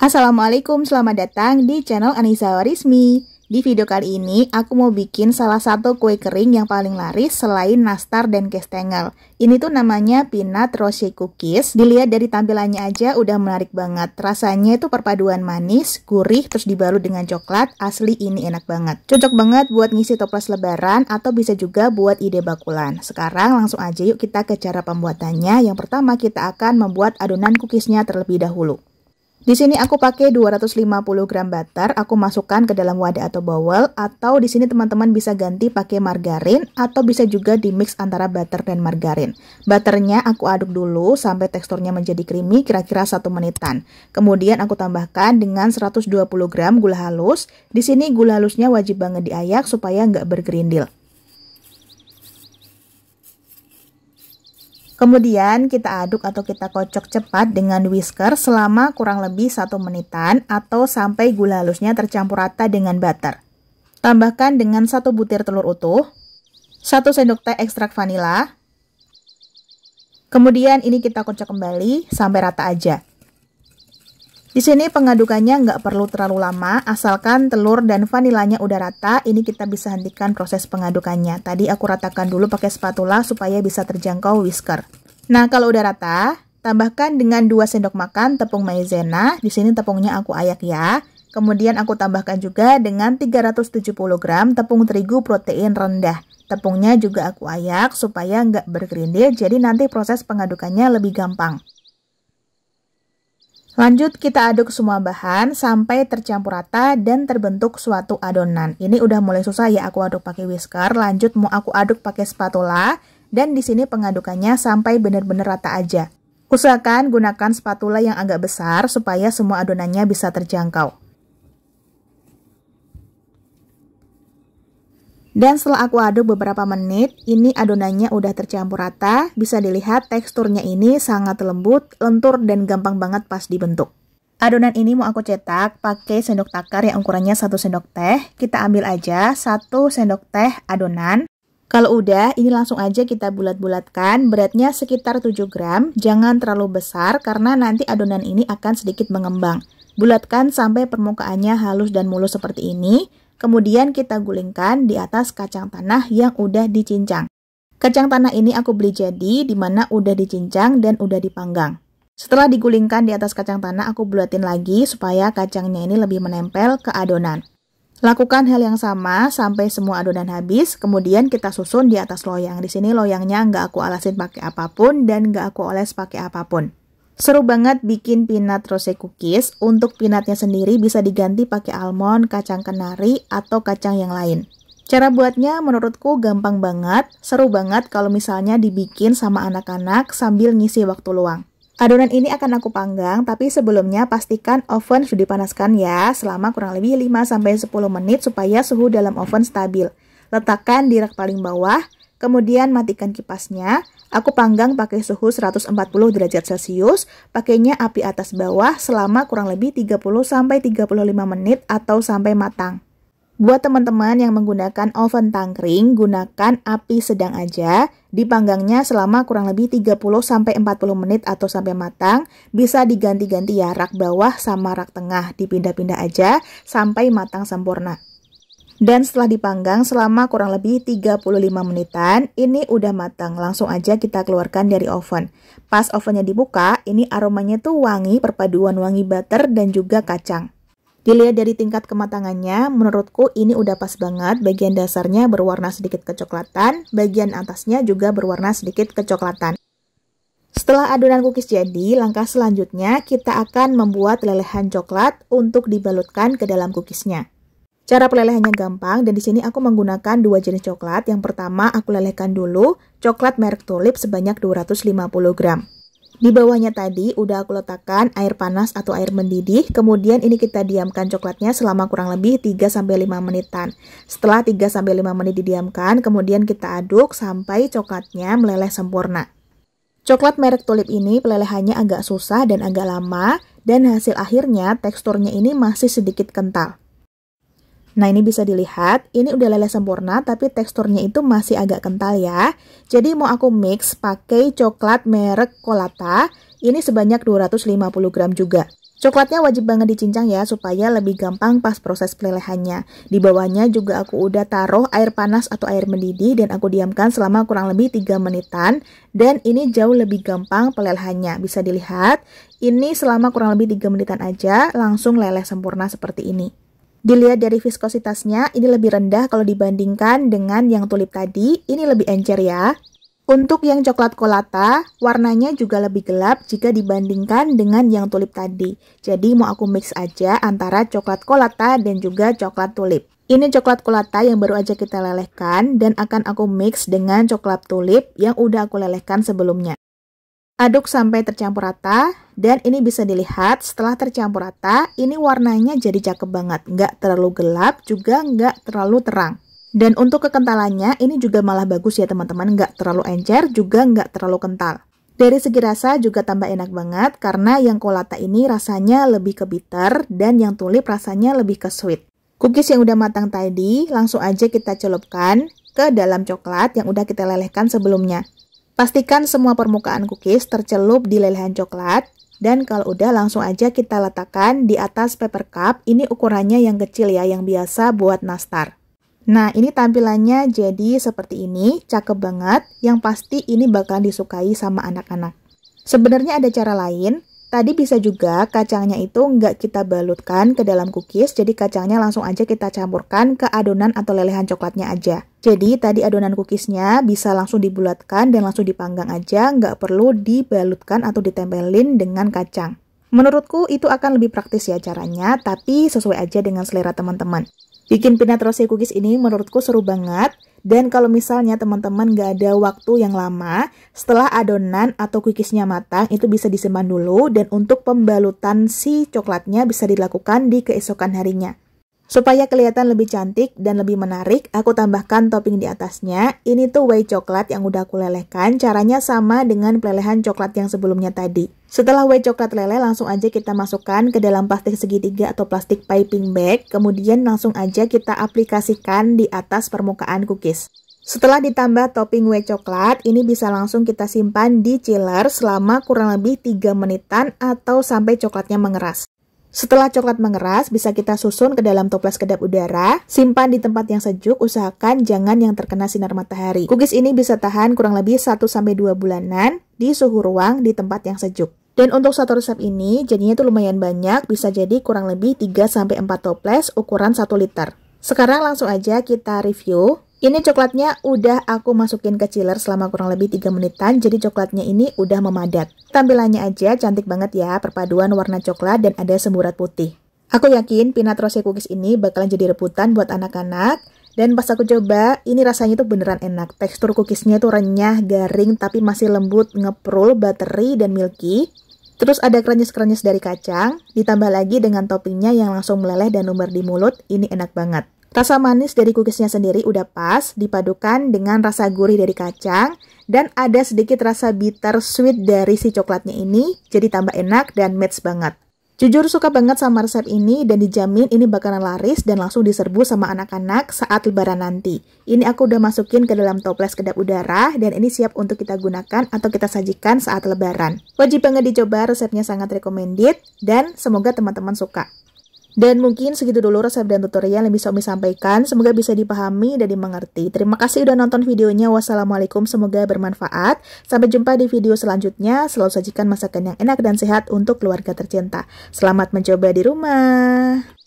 Assalamualaikum, selamat datang di channel Anissa Warismi. Di video kali ini, aku mau bikin salah satu kue kering yang paling laris selain nastar dan kestengel. Ini tuh namanya peanut roche cookies. Dilihat dari tampilannya aja udah menarik banget. Rasanya itu perpaduan manis, gurih, terus dibalut dengan coklat. Asli ini enak banget. Cocok banget buat ngisi toples lebaran atau bisa juga buat ide bakulan. Sekarang langsung aja yuk kita ke cara pembuatannya. Yang pertama kita akan membuat adonan cookiesnya terlebih dahulu. Di sini aku pakai 250 gram butter, aku masukkan ke dalam wadah atau bowl, atau di sini teman-teman bisa ganti pakai margarin, atau bisa juga di mix antara butter dan margarin. Butternya aku aduk dulu sampai teksturnya menjadi creamy kira-kira 1 menitan. Kemudian aku tambahkan dengan 120 gram gula halus, di sini gula halusnya wajib banget diayak supaya nggak bergerindil. Kemudian kita aduk atau kita kocok cepat dengan whisker selama kurang lebih satu menitan atau sampai gula halusnya tercampur rata dengan butter. Tambahkan dengan satu butir telur utuh, satu sendok teh ekstrak vanila, kemudian ini kita kocok kembali sampai rata aja. Di sini pengadukannya nggak perlu terlalu lama, asalkan telur dan vanilanya udah rata, ini kita bisa hentikan proses pengadukannya. Tadi aku ratakan dulu pakai spatula supaya bisa terjangkau whisker. Nah, kalau udah rata, tambahkan dengan 2 sendok makan tepung maizena. Di sini tepungnya aku ayak ya. Kemudian aku tambahkan juga dengan 370 gram tepung terigu protein rendah. Tepungnya juga aku ayak supaya nggak bergerindil, jadi nanti proses pengadukannya lebih gampang. Lanjut kita aduk semua bahan sampai tercampur rata dan terbentuk suatu adonan. Ini udah mulai susah ya aku aduk pakai whisker. Lanjut mau aku aduk pakai spatula dan di sini pengadukannya sampai benar-benar rata aja. Usahakan gunakan spatula yang agak besar supaya semua adonannya bisa terjangkau. Dan setelah aku aduk beberapa menit, ini adonannya udah tercampur rata. Bisa dilihat teksturnya ini sangat lembut, lentur, dan gampang banget pas dibentuk. Adonan ini mau aku cetak pakai sendok takar yang ukurannya 1 sendok teh. Kita ambil aja 1 sendok teh adonan. Kalau udah, ini langsung aja kita bulat-bulatkan. Beratnya sekitar 7 gram, jangan terlalu besar karena nanti adonan ini akan sedikit mengembang. Bulatkan sampai permukaannya halus dan mulus seperti ini. Kemudian kita gulingkan di atas kacang tanah yang udah dicincang. Kacang tanah ini aku beli jadi, dimana udah dicincang dan udah dipanggang. Setelah digulingkan di atas kacang tanah, aku bulatin lagi supaya kacangnya ini lebih menempel ke adonan. Lakukan hal yang sama sampai semua adonan habis, kemudian kita susun di atas loyang. Di sini loyangnya nggak aku alasin pakai apapun dan nggak aku oles pakai apapun. Seru banget bikin peanut rose cookies. Untuk peanutnya sendiri bisa diganti pakai almond, kacang kenari, atau kacang yang lain. Cara buatnya menurutku gampang banget, seru banget kalau misalnya dibikin sama anak-anak sambil ngisi waktu luang. Adonan ini akan aku panggang, tapi sebelumnya pastikan oven sudah dipanaskan ya selama kurang lebih 5-10 menit supaya suhu dalam oven stabil. Letakkan di rak paling bawah, Kemudian matikan kipasnya. Aku panggang pakai suhu 140 derajat Celcius, pakainya api atas bawah selama kurang lebih 30 35 menit atau sampai matang. Buat teman-teman yang menggunakan oven tangkring, gunakan api sedang aja. Dipanggangnya selama kurang lebih 30 40 menit atau sampai matang. Bisa diganti-ganti ya rak bawah sama rak tengah, dipindah-pindah aja sampai matang sempurna. Dan setelah dipanggang selama kurang lebih 35 menitan, ini udah matang. Langsung aja kita keluarkan dari oven. Pas ovennya dibuka, ini aromanya tuh wangi perpaduan wangi butter dan juga kacang. Dilihat dari tingkat kematangannya, menurutku ini udah pas banget. Bagian dasarnya berwarna sedikit kecoklatan, bagian atasnya juga berwarna sedikit kecoklatan. Setelah adonan cookies jadi, langkah selanjutnya kita akan membuat lelehan coklat untuk dibalutkan ke dalam cookiesnya. Cara pelelehannya gampang dan di sini aku menggunakan dua jenis coklat. Yang pertama aku lelehkan dulu coklat merek Tulip sebanyak 250 gram. Di bawahnya tadi udah aku letakkan air panas atau air mendidih, kemudian ini kita diamkan coklatnya selama kurang lebih 3-5 menitan. Setelah 3-5 menit didiamkan, kemudian kita aduk sampai coklatnya meleleh sempurna. Coklat merek tulip ini pelelehannya agak susah dan agak lama, dan hasil akhirnya teksturnya ini masih sedikit kental. Nah ini bisa dilihat, ini udah leleh sempurna tapi teksturnya itu masih agak kental ya. Jadi mau aku mix pakai coklat merek Colata, ini sebanyak 250 gram juga. Coklatnya wajib banget dicincang ya supaya lebih gampang pas proses pelelehannya. Di bawahnya juga aku udah taruh air panas atau air mendidih dan aku diamkan selama kurang lebih 3 menitan. Dan ini jauh lebih gampang pelelehannya. Bisa dilihat, ini selama kurang lebih 3 menitan aja langsung leleh sempurna seperti ini. Dilihat dari viskositasnya, ini lebih rendah kalau dibandingkan dengan yang tulip tadi, ini lebih encer ya. Untuk yang coklat kolata, warnanya juga lebih gelap jika dibandingkan dengan yang tulip tadi. Jadi mau aku mix aja antara coklat kolata dan juga coklat tulip. Ini coklat kolata yang baru aja kita lelehkan dan akan aku mix dengan coklat tulip yang udah aku lelehkan sebelumnya. Aduk sampai tercampur rata, dan ini bisa dilihat setelah tercampur rata, ini warnanya jadi cakep banget. Nggak terlalu gelap, juga nggak terlalu terang. Dan untuk kekentalannya, ini juga malah bagus ya teman-teman, nggak terlalu encer, juga nggak terlalu kental. Dari segi rasa juga tambah enak banget karena yang kolata ini rasanya lebih ke bitter dan yang tulip rasanya lebih ke sweet. Cookies yang udah matang tadi langsung aja kita celupkan ke dalam coklat yang udah kita lelehkan sebelumnya. Pastikan semua permukaan cookies tercelup di lelehan coklat dan kalau udah langsung aja kita letakkan di atas paper cup. Ini ukurannya yang kecil ya, yang biasa buat nastar. Nah, ini tampilannya jadi seperti ini, cakep banget. Yang pasti ini bakal disukai sama anak-anak. Sebenarnya ada cara lain, Tadi bisa juga kacangnya itu nggak kita balutkan ke dalam cookies, jadi kacangnya langsung aja kita campurkan ke adonan atau lelehan coklatnya aja. Jadi tadi adonan cookiesnya bisa langsung dibulatkan dan langsung dipanggang aja, nggak perlu dibalutkan atau ditempelin dengan kacang. Menurutku itu akan lebih praktis ya caranya, tapi sesuai aja dengan selera teman-teman. Bikin peanut rose cookies ini menurutku seru banget. Dan kalau misalnya teman-teman gak ada waktu yang lama, setelah adonan atau cookiesnya matang itu bisa disimpan dulu dan untuk pembalutan si coklatnya bisa dilakukan di keesokan harinya. Supaya kelihatan lebih cantik dan lebih menarik, aku tambahkan topping di atasnya. Ini tuh whey coklat yang udah aku lelehkan, caranya sama dengan pelelehan coklat yang sebelumnya tadi. Setelah whey coklat leleh, langsung aja kita masukkan ke dalam plastik segitiga atau plastik piping bag, kemudian langsung aja kita aplikasikan di atas permukaan cookies. Setelah ditambah topping whey coklat, ini bisa langsung kita simpan di chiller selama kurang lebih 3 menitan atau sampai coklatnya mengeras. Setelah coklat mengeras, bisa kita susun ke dalam toples kedap udara, simpan di tempat yang sejuk, usahakan jangan yang terkena sinar matahari. Cookies ini bisa tahan kurang lebih 1-2 bulanan di suhu ruang di tempat yang sejuk. Dan untuk satu resep ini, jadinya itu lumayan banyak, bisa jadi kurang lebih 3-4 toples ukuran 1 liter. Sekarang langsung aja kita review ini coklatnya udah aku masukin ke chiller selama kurang lebih 3 menitan, jadi coklatnya ini udah memadat. Tampilannya aja cantik banget ya, perpaduan warna coklat dan ada semburat putih. Aku yakin peanut rose cookies ini bakalan jadi rebutan buat anak-anak, dan pas aku coba, ini rasanya tuh beneran enak. Tekstur cookiesnya tuh renyah, garing, tapi masih lembut, ngeprul, buttery, dan milky. Terus ada krenyes-krenyes dari kacang, ditambah lagi dengan toppingnya yang langsung meleleh dan umur di mulut, ini enak banget. Rasa manis dari cookiesnya sendiri udah pas, dipadukan dengan rasa gurih dari kacang, dan ada sedikit rasa bitter sweet dari si coklatnya ini, jadi tambah enak dan match banget. Jujur suka banget sama resep ini dan dijamin ini bakalan laris dan langsung diserbu sama anak-anak saat lebaran nanti. Ini aku udah masukin ke dalam toples kedap udara dan ini siap untuk kita gunakan atau kita sajikan saat lebaran. Wajib banget dicoba, resepnya sangat recommended dan semoga teman-teman suka. Dan mungkin segitu dulu resep dan tutorial yang bisa Umi sampaikan. Semoga bisa dipahami dan dimengerti. Terima kasih sudah nonton videonya. Wassalamualaikum, semoga bermanfaat. Sampai jumpa di video selanjutnya. Selalu sajikan masakan yang enak dan sehat untuk keluarga tercinta. Selamat mencoba di rumah.